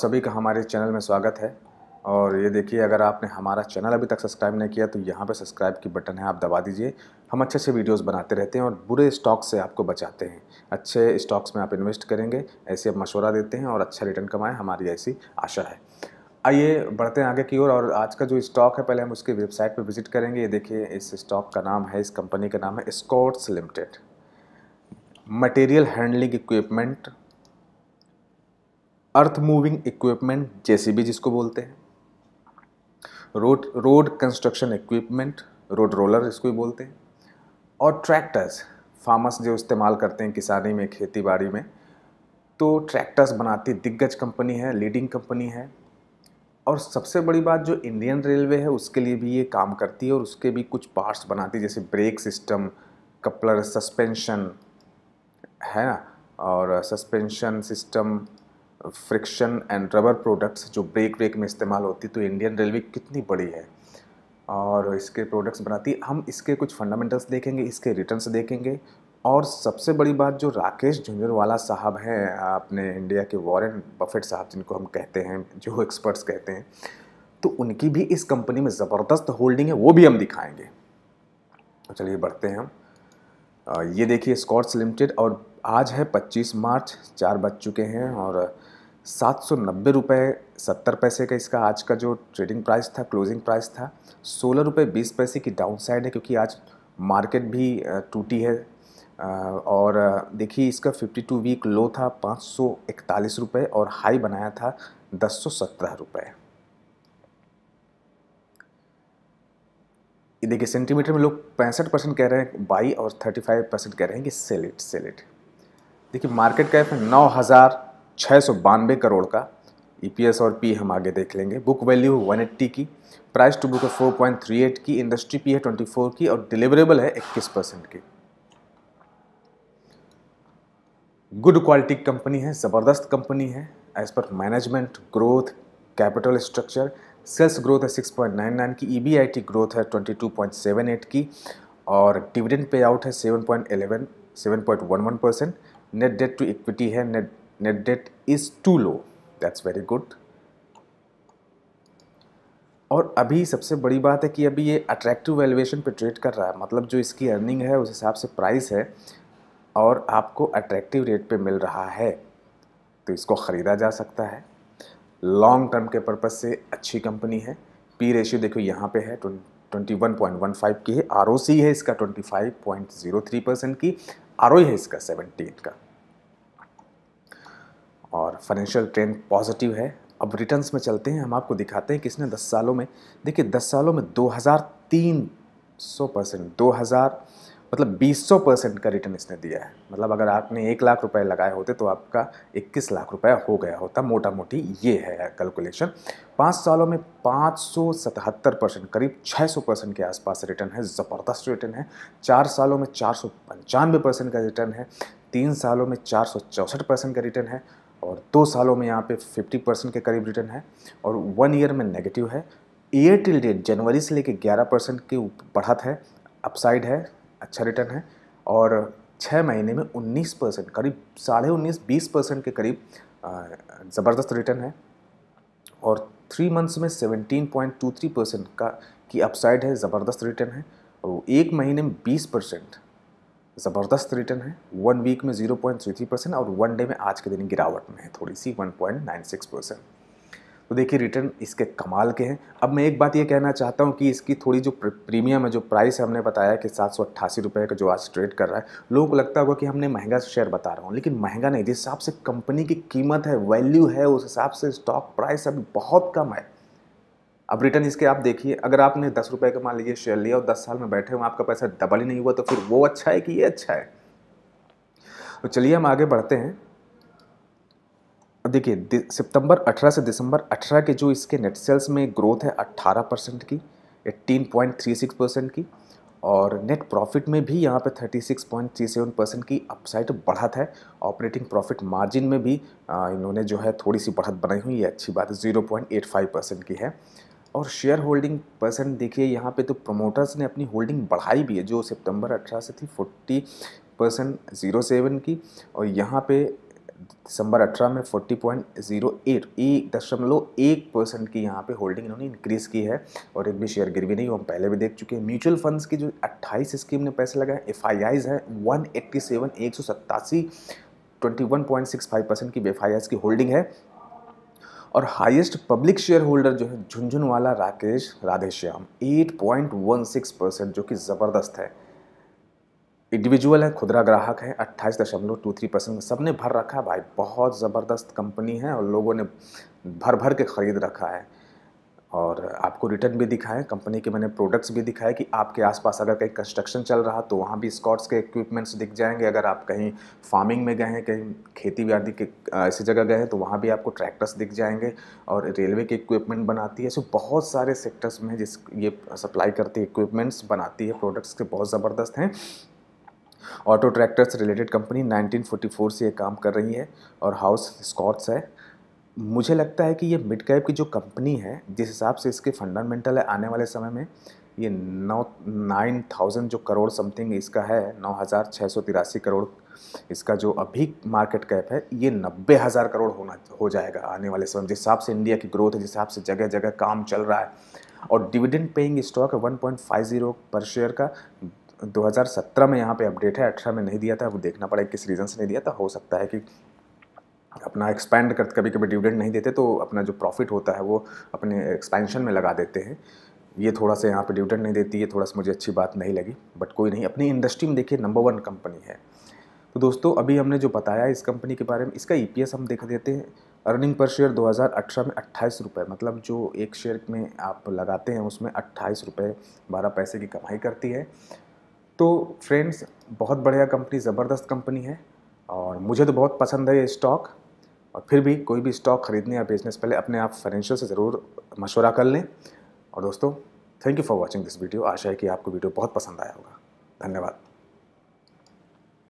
सभी का हमारे चैनल में स्वागत है और ये देखिए अगर आपने हमारा चैनल अभी तक सब्सक्राइब नहीं किया तो यहाँ पे सब्सक्राइब की बटन है आप दबा दीजिए हम अच्छे अच्छे वीडियोस बनाते रहते हैं और बुरे स्टॉक से आपको बचाते हैं अच्छे स्टॉक्स में आप इन्वेस्ट करेंगे ऐसे आप मशवरा देते हैं और अच्छा रिटर्न कमाएँ हमारी ऐसी आशा है आइए बढ़ते हैं आगे की ओर और, और आज का जो स्टॉक है पहले हम उसकी वेबसाइट पर विजिट करेंगे ये देखिए इस स्टॉक का नाम है इस कंपनी का नाम है Scotts limited material handling equipment earth moving equipment JCB जिसको बोलते हैं road road construction equipment road roller इसको भी बोलते हैं और ट्रैक्टर्स फार्मर्स जो इस्तेमाल करते हैं किसानी में खेती बाड़ी में तो ट्रैक्टर्स बनाती दिग्गज कंपनी है लीडिंग कंपनी है और सबसे बड़ी बात जो इंडियन रेलवे है उसके लिए भी ये काम करती है और उसके भी कुछ पार्ट्स बनाती है जैसे ब्रेक सिस्टम कपलर सस्पेंशन है ना और suspension system friction and rubber products जो ब्रेक ब्रेक में इस्तेमाल होती तो इंडियन रेलवे कितनी बड़ी है और इसके प्रोडक्ट्स बनाती हम इसके कुछ फंडामेंटल्स देखेंगे इसके रिटर्न्स देखेंगे और सबसे बड़ी बात जो राकेश झुंझुनवाला साहब हैं अपने इंडिया के वॉरेन बफेट साहब जिनको हम कहते हैं जो एक्सपर्ट्स कहते हैं तो उनकी भी इस कंपनी में ज़बरदस्त होल्डिंग है वो भी हम दिखाएंगे तो चलिए बढ़ते हैं हम ये देखिए स्कॉट्स लिमिटेड और आज है 25 मार्च चार बज चुके हैं और सात सौ नब्बे रुपये सत्तर पैसे का इसका आज का जो ट्रेडिंग प्राइस था क्लोजिंग प्राइस था सोलह रुपये बीस पैसे की डाउन साइड है क्योंकि आज मार्केट भी टूटी है और देखिए इसका 52 वीक लो था पाँच सौ इकतालीस रुपये और हाई बनाया था दस सौ सत्रह रुपये देखिए सेंटीमीटर में लोग पैंसठ परसेंट कह रहे हैं बाई और थर्टी फाइव परसेंट कह रहे हैं कि सेलिट सेलिट देखिए मार्केट कैप है नौ हज़ार छः सौ बानवे करोड़ का ई e और पी हम आगे देख लेंगे बुक वैल्यू 180 की प्राइस टू बुक है 4.38 की इंडस्ट्री पी है 24 की और डिलीवरेबल है 21 परसेंट की गुड क्वालिटी कंपनी है ज़बरदस्त कंपनी है एज पर management growth capital structure sales growth है 6.99 की ई e ग्रोथ है 22.78 की और डिविडेंड पे आउट है 7.11 7.11 percent net debt to equity है net net debt is too low that's very good और अभी सबसे बड़ी बात है कि अभी ये अट्रैक्टिव वैल्यूएशन पे ट्रेड कर रहा है मतलब जो इसकी अर्निंग है उस हिसाब से प्राइस है और आपको अट्रैक्टिव रेट पे मिल रहा है तो इसको ख़रीदा जा सकता है लॉन्ग टर्म के पर्पज़ से अच्छी कंपनी है पी रेशियो देखो यहाँ पे है twenty one point one five की है आर है इसका twenty five point zero three percent की आर e है इसका सेवेंटी एट का और फाइनेंशियल ट्रेंड पॉजिटिव है अब रिटर्न्स में चलते हैं हम आपको दिखाते हैं किसने दस सालों में देखिए दस सालों में दो हज़ार तीन सौ परसेंट दो हज़ार मतलब बीस सौ परसेंट का रिटर्न इसने दिया है मतलब अगर आपने एक लाख रुपए लगाए होते तो आपका इक्कीस लाख रुपए हो गया होता मोटा मोटी ये है कैलकुलेशन पाँच सालों में पाँच सौ सतहत्तर परसेंट करीब छः सौ परसेंट के आसपास रिटर्न है ज़बरदस्त रिटर्न है चार सालों में चार सौ पंचानवे परसेंट का रिटर्न है तीन सालों में चार सौ चौंसठ परसेंट का रिटर्न है और दो सालों में यहाँ पे 50 परसेंट के करीब रिटर्न है और वन ईयर में नेगेटिव है ईयर टिल डेट जनवरी से लेके 11 परसेंट की बढ़त है अपसाइड है अच्छा रिटर्न है और छः महीने में 19 परसेंट करीब साढ़े उन्नीस बीस परसेंट के करीब ज़बरदस्त रिटर्न है और थ्री मंथ्स में 17.23 परसेंट का की अपसाइड है ज़बरदस्त रिटर्न है और एक महीने में 20 परसेंट ज़बरदस्त रिटर्न है वन वीक में 0.33 परसेंट और वन डे में आज के दिन गिरावट में है थोड़ी सी 1.96 परसेंट तो देखिए रिटर्न इसके कमाल के हैं अब मैं एक बात ये कहना चाहता हूँ कि इसकी थोड़ी जो प्रीमियम है जो प्राइस हमने बताया कि सात सौ अट्ठासी रुपये का जो आज ट्रेड कर रहा है लोगों को लगता होगा कि हमने महंगा शेयर बता रहा हूँ लेकिन महंगा नहीं जिस हिसाब से कंपनी की कीमत है वैल्यू है उस हिसाब से स्टॉक प्राइस अभी बहुत कम है अब रिटर्न इसके आप देखिए अगर आपने दस रुपये का मान लीजिए शेयर लिया और दस साल में बैठे हुए आपका पैसा डबल ही नहीं हुआ तो फिर वो अच्छा है कि ये अच्छा है तो चलिए हम आगे बढ़ते हैं देखिए सितंबर 18 से दिसंबर 18 के जो इसके नेट सेल्स में ग्रोथ है 18 परसेंट की 18.36 परसेंट की और नेट प्रॉफिट में भी यहाँ पे 36.37 परसेंट की अपसाइड बढ़त है ऑपरेटिंग प्रॉफिट मार्जिन में भी इन्होंने जो है थोड़ी सी बढ़त बनाई हुई है अच्छी बात है फाइव परसेंट की है और शेयर होल्डिंग परसेंट देखिए यहाँ पे तो प्रमोटर्स ने अपनी होल्डिंग बढ़ाई भी है जो सितंबर अठारह से थी फोर्टी परसेंट ज़ीरो सेवन की और यहाँ पे दिसंबर अठारह में फोर्टी पॉइंट जीरो एट एक दशमलव एक परसेंट की यहाँ पे होल्डिंग इन्होंने इंक्रीज़ की है और एक भी शेयर गिर भी नहीं हम पहले भी देख चुके हैं म्यूचुअल फंड्स की जो अट्ठाईस स्कीम ने पैसे लगाए एफ आई आईज हैं वन एट्टी सेवन एक सौ सत्तासी twenty one point six five percent की एफ आई आईज की होल्डिंग है और हाईएस्ट पब्लिक शेयर होल्डर जो है झुंझुनवाला राकेश राधेश्याम 8.16 परसेंट जो कि ज़बरदस्त है इंडिविजुअल है खुदरा ग्राहक है अट्ठाईस दशमलव टू थ्री परसेंट सब ने भर रखा है भाई बहुत ज़बरदस्त कंपनी है और लोगों ने भर भर के ख़रीद रखा है और आपको रिटर्न भी दिखाए कंपनी के मैंने प्रोडक्ट्स भी दिखाए कि आपके आसपास अगर कहीं कंस्ट्रक्शन चल रहा तो वहाँ भी स्कॉट्स के इक्विपमेंट्स दिख जाएंगे अगर आप कहीं फार्मिंग में गए हैं कहीं खेती व्याधि के ऐसी जगह गए हैं तो वहाँ भी आपको ट्रैक्टर्स दिख जाएंगे और रेलवे के इक्विपमेंट बनाती है सो बहुत सारे सेक्टर्स में जिस ये सप्लाई करती है इक्विपमेंट्स बनाती है प्रोडक्ट्स के बहुत ज़बरदस्त हैं ऑटो ट्रैक्टर्स रिलेटेड कंपनी 1944 से ये काम कर रही है और हाउस स्कॉट्स है मुझे लगता है कि ये मिड कैप की जो कंपनी है जिस हिसाब से इसके फंडामेंटल है आने वाले समय में ये नौ नाइन थाउजेंड जो करोड़ समथिंग इसका है नौ हज़ार छः सौ तिरासी करोड़ इसका जो अभी मार्केट कैप है ये नब्बे हज़ार करोड़ होना हो जाएगा आने वाले समय जिस हिसाब से इंडिया की ग्रोथ है जिस हिसाब से जगह जगह काम चल रहा है और डिविडेंड पेइंग स्टॉक है वन पॉइंट फाइव जीरो पर शेयर का 2017 में यहाँ पे अपडेट है अठारह में नहीं दिया था वो देखना पड़ेगा किस रीज़न से नहीं दिया था हो सकता है कि अपना एक्सपैंड कर कभी कभी डिविडेंड नहीं देते तो अपना जो प्रॉफिट होता है वो अपने एक्सपेंशन में लगा देते हैं ये थोड़ा सा यहाँ पे डिविडेंड नहीं देती ये थोड़ा सा मुझे अच्छी बात नहीं लगी बट कोई नहीं अपनी इंडस्ट्री में देखिए नंबर वन कंपनी है तो दोस्तों अभी हमने जो बताया इस कंपनी के बारे में इसका ई हम देख देते हैं अर्निंग पर शेयर 2018 में अट्ठाईस रुपये मतलब जो एक शेयर में आप लगाते हैं उसमें अट्ठाईस रुपये बारह पैसे की कमाई करती है तो फ्रेंड्स बहुत बढ़िया कंपनी ज़बरदस्त कंपनी है और मुझे तो बहुत पसंद है ये स्टॉक और फिर भी कोई भी स्टॉक खरीदने या बेचने से पहले अपने आप फाइनेंशियल से ज़रूर मशवरा कर लें और दोस्तों thank you for watching this video आशा है कि आपको वीडियो बहुत पसंद आया होगा धन्यवाद